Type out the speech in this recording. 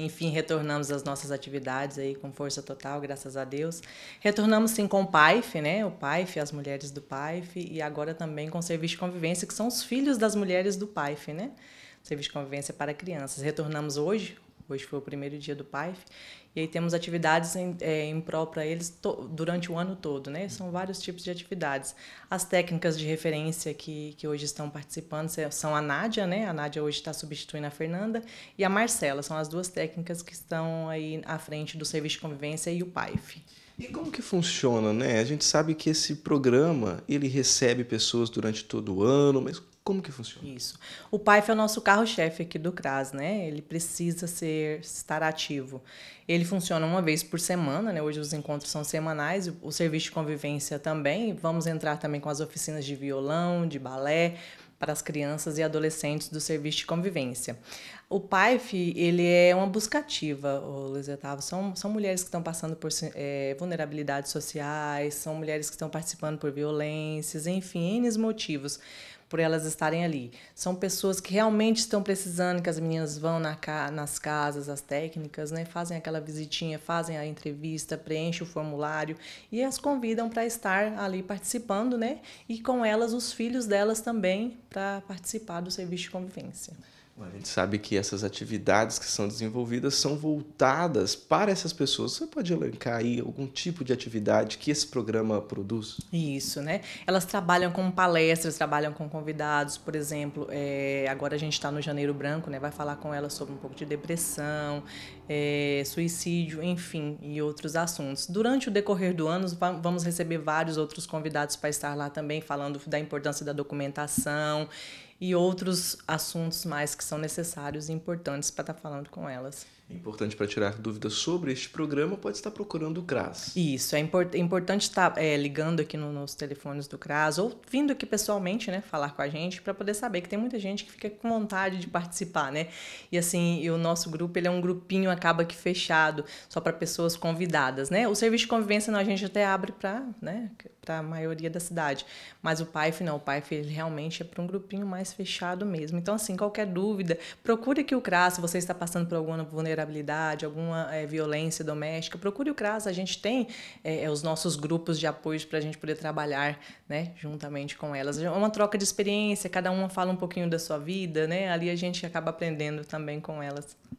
Enfim, retornamos às nossas atividades aí com força total, graças a Deus. Retornamos sim com o PAIF, né? O PAIF, as mulheres do PAIF, e agora também com o Serviço de Convivência, que são os filhos das mulheres do PAIF, né? Serviço de Convivência para Crianças. Retornamos hoje, Hoje foi o primeiro dia do PAIF. E aí temos atividades em, é, em prol para eles to, durante o ano todo, né? São vários tipos de atividades. As técnicas de referência que, que hoje estão participando são a Nádia, né? A Nádia hoje está substituindo a Fernanda. E a Marcela, são as duas técnicas que estão aí à frente do Serviço de Convivência e o PAIF. E como que funciona, né? A gente sabe que esse programa, ele recebe pessoas durante todo o ano, mas como que funciona? Isso. O PAIF é o nosso carro-chefe aqui do CRAS, né? Ele precisa ser, estar ativo. Ele funciona uma vez por semana, né? Hoje os encontros são semanais, o serviço de convivência também. Vamos entrar também com as oficinas de violão, de balé, para as crianças e adolescentes do serviço de convivência. O PAIF, ele é uma buscativa, Luiz Otávio. São, são mulheres que estão passando por é, vulnerabilidades sociais, são mulheres que estão participando por violências, enfim, N motivos por elas estarem ali. São pessoas que realmente estão precisando que as meninas vão na ca nas casas, as técnicas, né? Fazem aquela visitinha, fazem a entrevista, preenchem o formulário e as convidam para estar ali participando, né? E com elas os filhos delas também para participar do serviço de convivência. A gente sabe que essas atividades que são desenvolvidas são voltadas para essas pessoas. Você pode elencar aí algum tipo de atividade que esse programa produz? Isso, né? Elas trabalham com palestras, trabalham com convidados, por exemplo. É, agora a gente está no Janeiro Branco, né? Vai falar com elas sobre um pouco de depressão, é, suicídio, enfim, e outros assuntos. Durante o decorrer do ano, vamos receber vários outros convidados para estar lá também, falando da importância da documentação e outros assuntos mais que são necessários e importantes para estar tá falando com elas. É importante para tirar dúvidas sobre este programa, pode estar procurando o CRAS. Isso, é, import é importante estar tá, é, ligando aqui no, nos telefones do CRAS ou vindo aqui pessoalmente, né, falar com a gente para poder saber que tem muita gente que fica com vontade de participar, né? E assim, e o nosso grupo, ele é um grupinho acaba que fechado, só para pessoas convidadas, né? O serviço de convivência não, a gente até abre para, né, para a maioria da cidade, mas o PAIF não, o PAIF ele realmente é para um grupinho mais mais fechado mesmo. Então, assim, qualquer dúvida, procure aqui o CRAS, se você está passando por alguma vulnerabilidade, alguma é, violência doméstica, procure o CRAS, a gente tem é, os nossos grupos de apoio para a gente poder trabalhar né, juntamente com elas. É uma troca de experiência, cada uma fala um pouquinho da sua vida, né? Ali a gente acaba aprendendo também com elas.